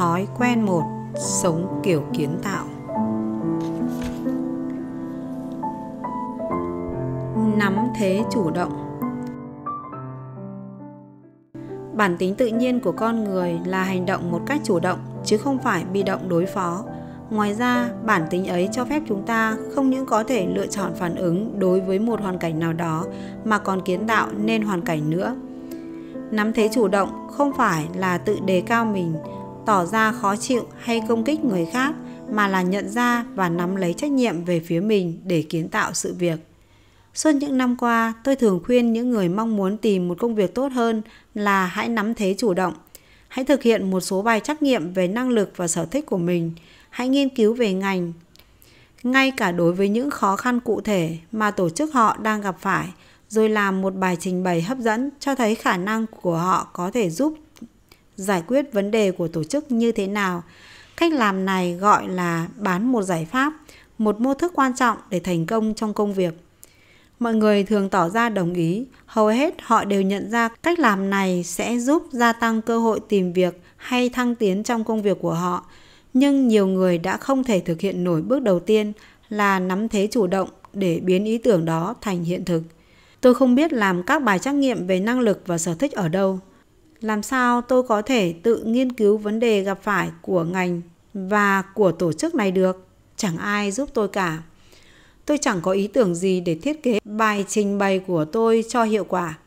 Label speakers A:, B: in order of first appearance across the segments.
A: Thói quen một Sống kiểu kiến tạo Nắm thế chủ động Bản tính tự nhiên của con người là hành động một cách chủ động chứ không phải bị động đối phó. Ngoài ra, bản tính ấy cho phép chúng ta không những có thể lựa chọn phản ứng đối với một hoàn cảnh nào đó mà còn kiến tạo nên hoàn cảnh nữa. Nắm thế chủ động không phải là tự đề cao mình tỏ ra khó chịu hay công kích người khác mà là nhận ra và nắm lấy trách nhiệm về phía mình để kiến tạo sự việc. Suốt những năm qua, tôi thường khuyên những người mong muốn tìm một công việc tốt hơn là hãy nắm thế chủ động. Hãy thực hiện một số bài trắc nghiệm về năng lực và sở thích của mình. Hãy nghiên cứu về ngành. Ngay cả đối với những khó khăn cụ thể mà tổ chức họ đang gặp phải, rồi làm một bài trình bày hấp dẫn cho thấy khả năng của họ có thể giúp giải quyết vấn đề của tổ chức như thế nào. Cách làm này gọi là bán một giải pháp, một mô thức quan trọng để thành công trong công việc. Mọi người thường tỏ ra đồng ý, hầu hết họ đều nhận ra cách làm này sẽ giúp gia tăng cơ hội tìm việc hay thăng tiến trong công việc của họ, nhưng nhiều người đã không thể thực hiện nổi bước đầu tiên là nắm thế chủ động để biến ý tưởng đó thành hiện thực. Tôi không biết làm các bài trắc nghiệm về năng lực và sở thích ở đâu làm sao tôi có thể tự nghiên cứu vấn đề gặp phải của ngành và của tổ chức này được chẳng ai giúp tôi cả tôi chẳng có ý tưởng gì để thiết kế bài trình bày của tôi cho hiệu quả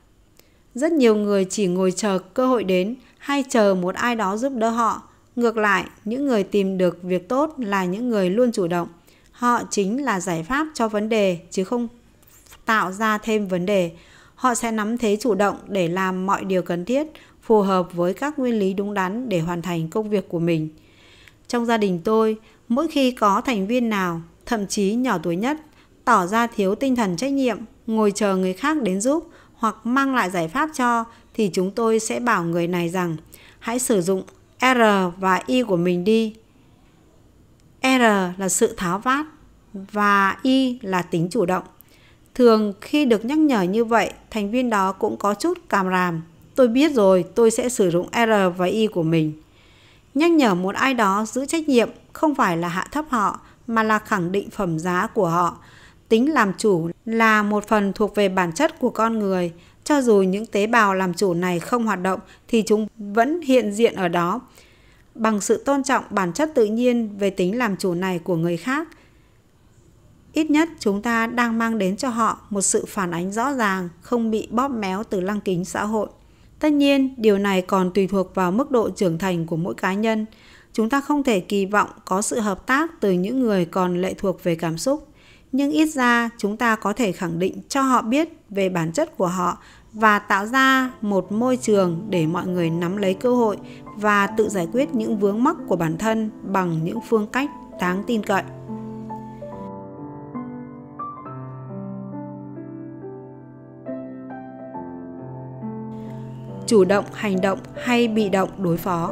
A: rất nhiều người chỉ ngồi chờ cơ hội đến hay chờ một ai đó giúp đỡ họ ngược lại những người tìm được việc tốt là những người luôn chủ động họ chính là giải pháp cho vấn đề chứ không tạo ra thêm vấn đề họ sẽ nắm thế chủ động để làm mọi điều cần thiết phù hợp với các nguyên lý đúng đắn để hoàn thành công việc của mình. Trong gia đình tôi, mỗi khi có thành viên nào, thậm chí nhỏ tuổi nhất, tỏ ra thiếu tinh thần trách nhiệm, ngồi chờ người khác đến giúp hoặc mang lại giải pháp cho thì chúng tôi sẽ bảo người này rằng hãy sử dụng R và Y của mình đi. R là sự tháo vát và Y là tính chủ động. Thường khi được nhắc nhở như vậy, thành viên đó cũng có chút càm ràm Tôi biết rồi, tôi sẽ sử dụng R và Y của mình. Nhắc nhở một ai đó giữ trách nhiệm không phải là hạ thấp họ mà là khẳng định phẩm giá của họ. Tính làm chủ là một phần thuộc về bản chất của con người. Cho dù những tế bào làm chủ này không hoạt động thì chúng vẫn hiện diện ở đó. Bằng sự tôn trọng bản chất tự nhiên về tính làm chủ này của người khác, ít nhất chúng ta đang mang đến cho họ một sự phản ánh rõ ràng, không bị bóp méo từ lăng kính xã hội. Tất nhiên, điều này còn tùy thuộc vào mức độ trưởng thành của mỗi cá nhân. Chúng ta không thể kỳ vọng có sự hợp tác từ những người còn lệ thuộc về cảm xúc, nhưng ít ra chúng ta có thể khẳng định cho họ biết về bản chất của họ và tạo ra một môi trường để mọi người nắm lấy cơ hội và tự giải quyết những vướng mắc của bản thân bằng những phương cách đáng tin cậy chủ động hành động hay bị động đối phó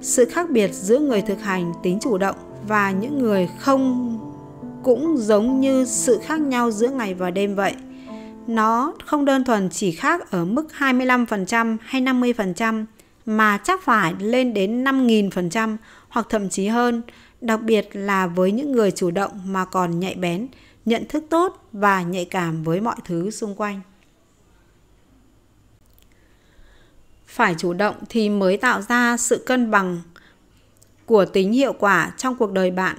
A: sự khác biệt giữa người thực hành tính chủ động và những người không cũng giống như sự khác nhau giữa ngày và đêm vậy. Nó không đơn thuần chỉ khác ở mức 25% hay 50% mà chắc phải lên đến 5.000% hoặc thậm chí hơn đặc biệt là với những người chủ động mà còn nhạy bén, nhận thức tốt và nhạy cảm với mọi thứ xung quanh. Phải chủ động thì mới tạo ra sự cân bằng của tính hiệu quả trong cuộc đời bạn.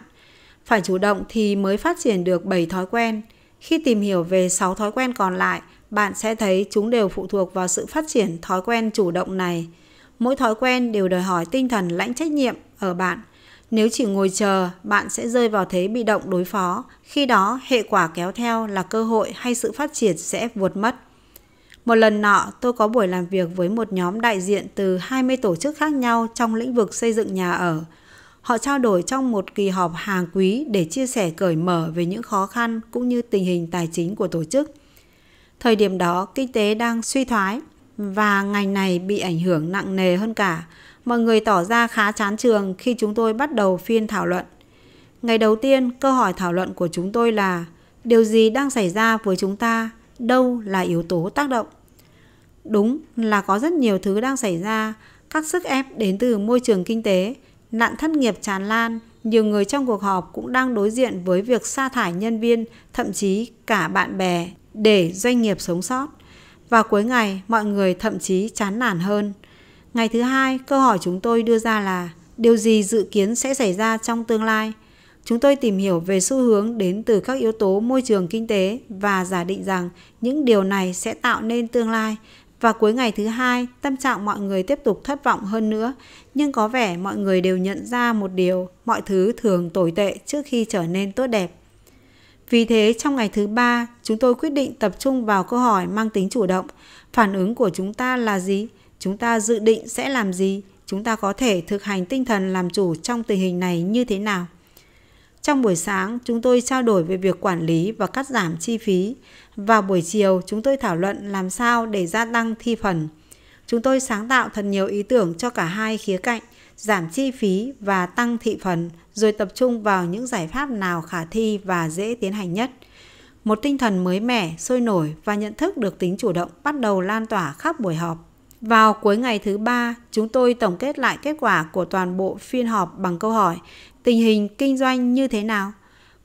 A: Phải chủ động thì mới phát triển được 7 thói quen. Khi tìm hiểu về 6 thói quen còn lại, bạn sẽ thấy chúng đều phụ thuộc vào sự phát triển thói quen chủ động này. Mỗi thói quen đều đòi hỏi tinh thần lãnh trách nhiệm ở bạn – nếu chỉ ngồi chờ, bạn sẽ rơi vào thế bị động đối phó, khi đó hệ quả kéo theo là cơ hội hay sự phát triển sẽ vượt mất. Một lần nọ, tôi có buổi làm việc với một nhóm đại diện từ 20 tổ chức khác nhau trong lĩnh vực xây dựng nhà ở. Họ trao đổi trong một kỳ họp hàng quý để chia sẻ cởi mở về những khó khăn cũng như tình hình tài chính của tổ chức. Thời điểm đó, kinh tế đang suy thoái và ngành này bị ảnh hưởng nặng nề hơn cả mọi người tỏ ra khá chán trường khi chúng tôi bắt đầu phiên thảo luận. Ngày đầu tiên, câu hỏi thảo luận của chúng tôi là điều gì đang xảy ra với chúng ta, đâu là yếu tố tác động. Đúng là có rất nhiều thứ đang xảy ra, các sức ép đến từ môi trường kinh tế, nạn thất nghiệp tràn lan, nhiều người trong cuộc họp cũng đang đối diện với việc sa thải nhân viên, thậm chí cả bạn bè để doanh nghiệp sống sót. Và cuối ngày, mọi người thậm chí chán nản hơn. Ngày thứ hai, câu hỏi chúng tôi đưa ra là điều gì dự kiến sẽ xảy ra trong tương lai? Chúng tôi tìm hiểu về xu hướng đến từ các yếu tố môi trường kinh tế và giả định rằng những điều này sẽ tạo nên tương lai. Và cuối ngày thứ hai, tâm trạng mọi người tiếp tục thất vọng hơn nữa, nhưng có vẻ mọi người đều nhận ra một điều, mọi thứ thường tồi tệ trước khi trở nên tốt đẹp. Vì thế, trong ngày thứ ba, chúng tôi quyết định tập trung vào câu hỏi mang tính chủ động. Phản ứng của chúng ta là gì? Chúng ta dự định sẽ làm gì? Chúng ta có thể thực hành tinh thần làm chủ trong tình hình này như thế nào? Trong buổi sáng, chúng tôi trao đổi về việc quản lý và cắt giảm chi phí. Vào buổi chiều, chúng tôi thảo luận làm sao để gia tăng thi phần. Chúng tôi sáng tạo thật nhiều ý tưởng cho cả hai khía cạnh, giảm chi phí và tăng thị phần, rồi tập trung vào những giải pháp nào khả thi và dễ tiến hành nhất. Một tinh thần mới mẻ, sôi nổi và nhận thức được tính chủ động bắt đầu lan tỏa khắp buổi họp. Vào cuối ngày thứ ba, chúng tôi tổng kết lại kết quả của toàn bộ phiên họp bằng câu hỏi tình hình kinh doanh như thế nào?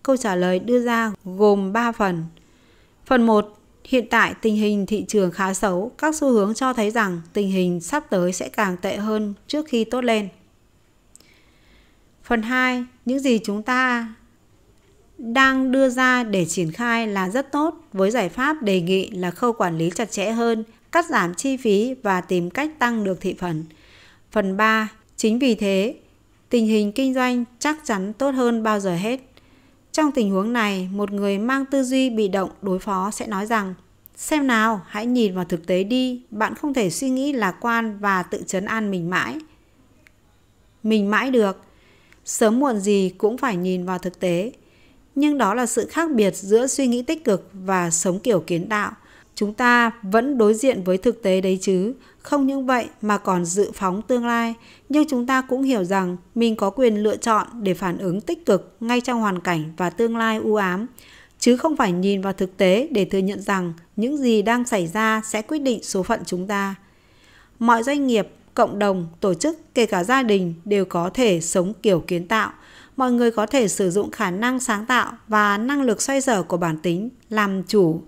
A: Câu trả lời đưa ra gồm 3 phần. Phần 1, hiện tại tình hình thị trường khá xấu, các xu hướng cho thấy rằng tình hình sắp tới sẽ càng tệ hơn trước khi tốt lên. Phần 2, những gì chúng ta đang đưa ra để triển khai là rất tốt với giải pháp đề nghị là khâu quản lý chặt chẽ hơn, cắt giảm chi phí và tìm cách tăng được thị phần. Phần 3, chính vì thế, tình hình kinh doanh chắc chắn tốt hơn bao giờ hết. Trong tình huống này, một người mang tư duy bị động đối phó sẽ nói rằng Xem nào, hãy nhìn vào thực tế đi, bạn không thể suy nghĩ lạc quan và tự chấn an mình mãi. Mình mãi được, sớm muộn gì cũng phải nhìn vào thực tế. Nhưng đó là sự khác biệt giữa suy nghĩ tích cực và sống kiểu kiến tạo – chúng ta vẫn đối diện với thực tế đấy chứ không những vậy mà còn dự phóng tương lai nhưng chúng ta cũng hiểu rằng mình có quyền lựa chọn để phản ứng tích cực ngay trong hoàn cảnh và tương lai u ám chứ không phải nhìn vào thực tế để thừa nhận rằng những gì đang xảy ra sẽ quyết định số phận chúng ta mọi doanh nghiệp cộng đồng tổ chức kể cả gia đình đều có thể sống kiểu kiến tạo mọi người có thể sử dụng khả năng sáng tạo và năng lực xoay sở của bản tính làm chủ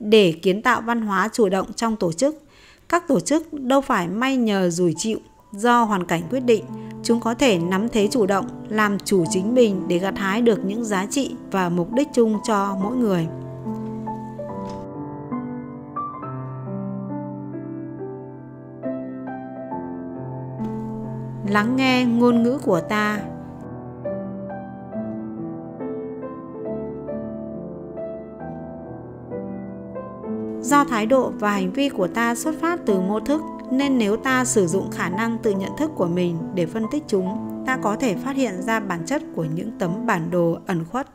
A: để kiến tạo văn hóa chủ động trong tổ chức. Các tổ chức đâu phải may nhờ rủi chịu do hoàn cảnh quyết định, chúng có thể nắm thế chủ động, làm chủ chính mình để gặt hái được những giá trị và mục đích chung cho mỗi người. Lắng nghe ngôn ngữ của ta Do thái độ và hành vi của ta xuất phát từ mô thức, nên nếu ta sử dụng khả năng tự nhận thức của mình để phân tích chúng, ta có thể phát hiện ra bản chất của những tấm bản đồ ẩn khuất.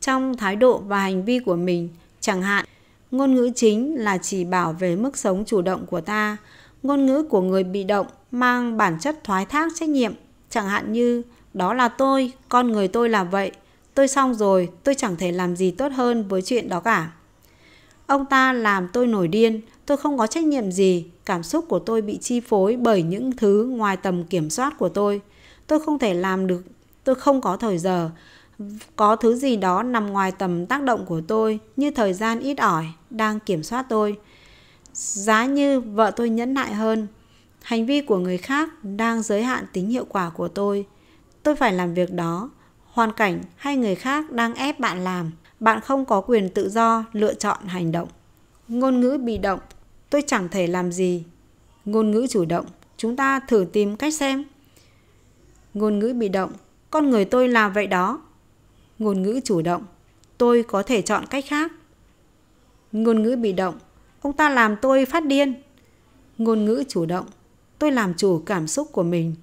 A: Trong thái độ và hành vi của mình, chẳng hạn, ngôn ngữ chính là chỉ bảo về mức sống chủ động của ta, ngôn ngữ của người bị động mang bản chất thoái thác trách nhiệm, chẳng hạn như đó là tôi, con người tôi là vậy, tôi xong rồi, tôi chẳng thể làm gì tốt hơn với chuyện đó cả. Ông ta làm tôi nổi điên, tôi không có trách nhiệm gì, cảm xúc của tôi bị chi phối bởi những thứ ngoài tầm kiểm soát của tôi. Tôi không thể làm được, tôi không có thời giờ. Có thứ gì đó nằm ngoài tầm tác động của tôi, như thời gian ít ỏi, đang kiểm soát tôi. Giá như vợ tôi nhẫn nại hơn, hành vi của người khác đang giới hạn tính hiệu quả của tôi. Tôi phải làm việc đó, hoàn cảnh hay người khác đang ép bạn làm bạn không có quyền tự do lựa chọn hành động ngôn ngữ bị động tôi chẳng thể làm gì ngôn ngữ chủ động chúng ta thử tìm cách xem ngôn ngữ bị động con người tôi là vậy đó ngôn ngữ chủ động tôi có thể chọn cách khác ngôn ngữ bị động ông ta làm tôi phát điên ngôn ngữ chủ động tôi làm chủ cảm xúc của mình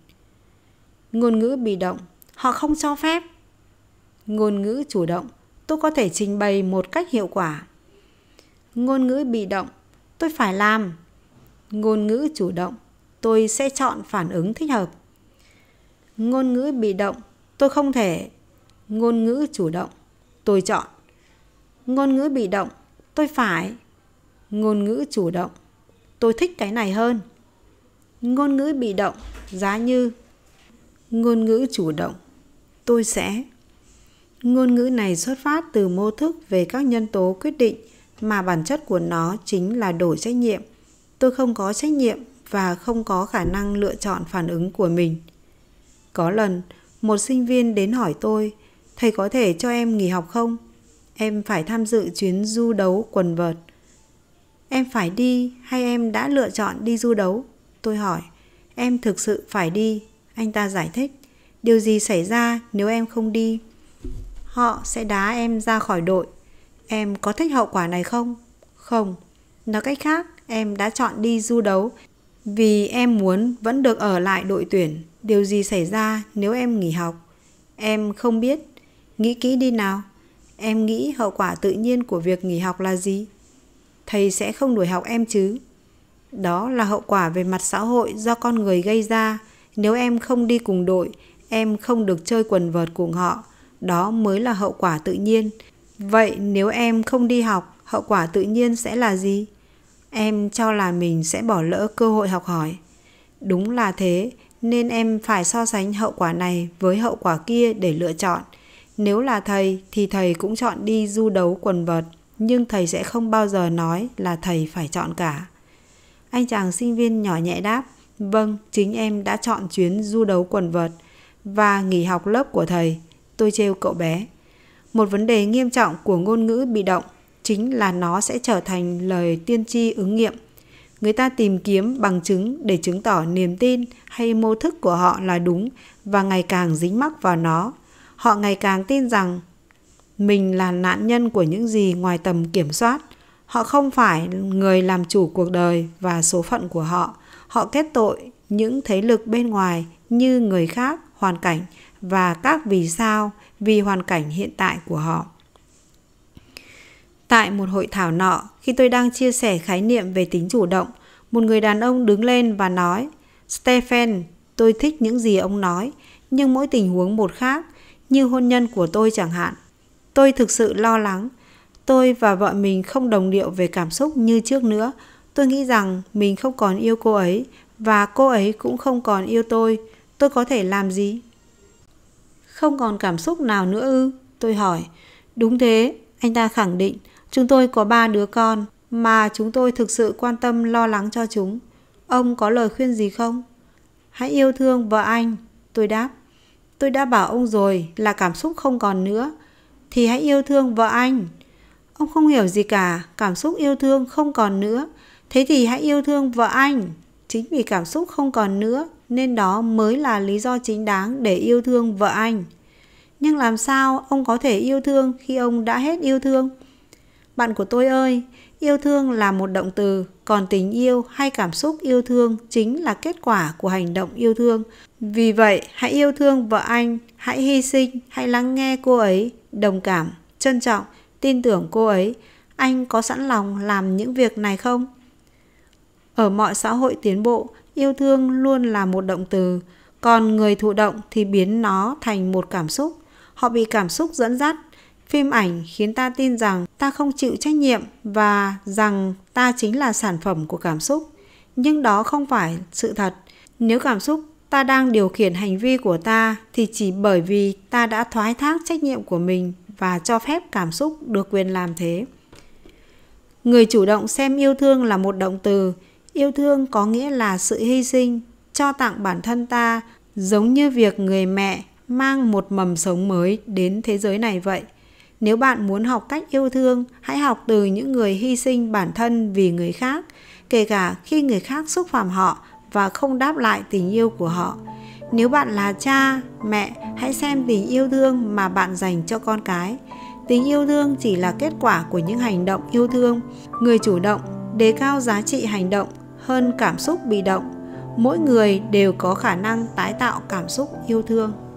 A: ngôn ngữ bị động họ không cho phép ngôn ngữ chủ động tôi có thể trình bày một cách hiệu quả ngôn ngữ bị động tôi phải làm ngôn ngữ chủ động tôi sẽ chọn phản ứng thích hợp ngôn ngữ bị động tôi không thể ngôn ngữ chủ động tôi chọn ngôn ngữ bị động tôi phải ngôn ngữ chủ động tôi thích cái này hơn ngôn ngữ bị động giá như ngôn ngữ chủ động tôi sẽ Ngôn ngữ này xuất phát từ mô thức về các nhân tố quyết định mà bản chất của nó chính là đổi trách nhiệm. Tôi không có trách nhiệm và không có khả năng lựa chọn phản ứng của mình. Có lần, một sinh viên đến hỏi tôi, thầy có thể cho em nghỉ học không? Em phải tham dự chuyến du đấu quần vợt. Em phải đi hay em đã lựa chọn đi du đấu? Tôi hỏi, em thực sự phải đi. Anh ta giải thích, điều gì xảy ra nếu em không đi? họ sẽ đá em ra khỏi đội. Em có thích hậu quả này không? Không. Nói cách khác, em đã chọn đi du đấu vì em muốn vẫn được ở lại đội tuyển. Điều gì xảy ra nếu em nghỉ học? Em không biết. Nghĩ kỹ đi nào. Em nghĩ hậu quả tự nhiên của việc nghỉ học là gì? Thầy sẽ không đuổi học em chứ? Đó là hậu quả về mặt xã hội do con người gây ra. Nếu em không đi cùng đội, em không được chơi quần vợt cùng họ đó mới là hậu quả tự nhiên vậy nếu em không đi học hậu quả tự nhiên sẽ là gì em cho là mình sẽ bỏ lỡ cơ hội học hỏi đúng là thế nên em phải so sánh hậu quả này với hậu quả kia để lựa chọn nếu là thầy thì thầy cũng chọn đi du đấu quần vợt nhưng thầy sẽ không bao giờ nói là thầy phải chọn cả anh chàng sinh viên nhỏ nhẹ đáp vâng chính em đã chọn chuyến du đấu quần vợt và nghỉ học lớp của thầy tôi trêu cậu bé. Một vấn đề nghiêm trọng của ngôn ngữ bị động chính là nó sẽ trở thành lời tiên tri ứng nghiệm. Người ta tìm kiếm bằng chứng để chứng tỏ niềm tin hay mô thức của họ là đúng và ngày càng dính mắc vào nó. Họ ngày càng tin rằng mình là nạn nhân của những gì ngoài tầm kiểm soát. Họ không phải người làm chủ cuộc đời và số phận của họ. Họ kết tội những thế lực bên ngoài như người khác, hoàn cảnh và các vì sao vì hoàn cảnh hiện tại của họ. Tại một hội thảo nọ, khi tôi đang chia sẻ khái niệm về tính chủ động, một người đàn ông đứng lên và nói, Stephen, tôi thích những gì ông nói, nhưng mỗi tình huống một khác, như hôn nhân của tôi chẳng hạn. Tôi thực sự lo lắng, tôi và vợ mình không đồng điệu về cảm xúc như trước nữa. Tôi nghĩ rằng mình không còn yêu cô ấy và cô ấy cũng không còn yêu tôi. Tôi có thể làm gì? Không còn cảm xúc nào nữa ư? Tôi hỏi. Đúng thế, anh ta khẳng định. Chúng tôi có ba đứa con mà chúng tôi thực sự quan tâm lo lắng cho chúng. Ông có lời khuyên gì không? Hãy yêu thương vợ anh. Tôi đáp. Tôi đã bảo ông rồi là cảm xúc không còn nữa. Thì hãy yêu thương vợ anh. Ông không hiểu gì cả, cảm xúc yêu thương không còn nữa. Thế thì hãy yêu thương vợ anh. Chính vì cảm xúc không còn nữa nên đó mới là lý do chính đáng để yêu thương vợ anh. Nhưng làm sao ông có thể yêu thương khi ông đã hết yêu thương? Bạn của tôi ơi, yêu thương là một động từ, còn tình yêu hay cảm xúc yêu thương chính là kết quả của hành động yêu thương. Vì vậy, hãy yêu thương vợ anh, hãy hy sinh, hãy lắng nghe cô ấy, đồng cảm, trân trọng, tin tưởng cô ấy. Anh có sẵn lòng làm những việc này không? Ở mọi xã hội tiến bộ, yêu thương luôn là một động từ còn người thụ động thì biến nó thành một cảm xúc họ bị cảm xúc dẫn dắt phim ảnh khiến ta tin rằng ta không chịu trách nhiệm và rằng ta chính là sản phẩm của cảm xúc nhưng đó không phải sự thật nếu cảm xúc ta đang điều khiển hành vi của ta thì chỉ bởi vì ta đã thoái thác trách nhiệm của mình và cho phép cảm xúc được quyền làm thế người chủ động xem yêu thương là một động từ yêu thương có nghĩa là sự hy sinh cho tặng bản thân ta giống như việc người mẹ mang một mầm sống mới đến thế giới này vậy nếu bạn muốn học cách yêu thương hãy học từ những người hy sinh bản thân vì người khác kể cả khi người khác xúc phạm họ và không đáp lại tình yêu của họ nếu bạn là cha mẹ hãy xem tình yêu thương mà bạn dành cho con cái tình yêu thương chỉ là kết quả của những hành động yêu thương người chủ động đề cao giá trị hành động hơn cảm xúc bị động mỗi người đều có khả năng tái tạo cảm xúc yêu thương